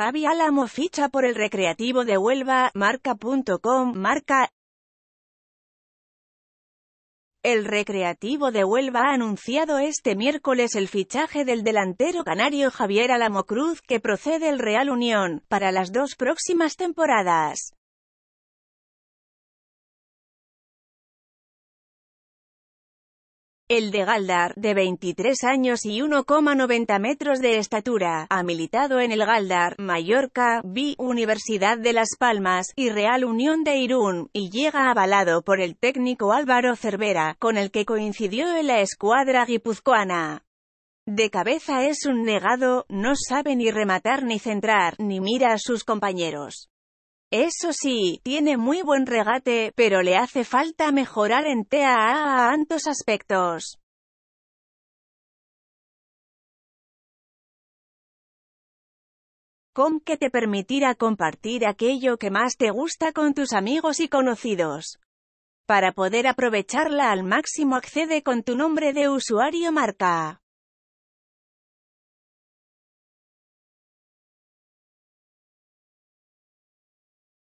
Javi Álamo ficha por el Recreativo de Huelva, marca.com, marca. El Recreativo de Huelva ha anunciado este miércoles el fichaje del delantero canario Javier Álamo Cruz, que procede el Real Unión, para las dos próximas temporadas. El de Galdar, de 23 años y 1,90 metros de estatura, ha militado en el Galdar, Mallorca, B, Universidad de Las Palmas y Real Unión de Irún, y llega avalado por el técnico Álvaro Cervera, con el que coincidió en la escuadra guipuzcoana. De cabeza es un negado, no sabe ni rematar ni centrar, ni mira a sus compañeros. Eso sí, tiene muy buen regate, pero le hace falta mejorar en TAA a tantos aspectos. Com que te permitirá compartir aquello que más te gusta con tus amigos y conocidos. Para poder aprovecharla al máximo accede con tu nombre de usuario marca.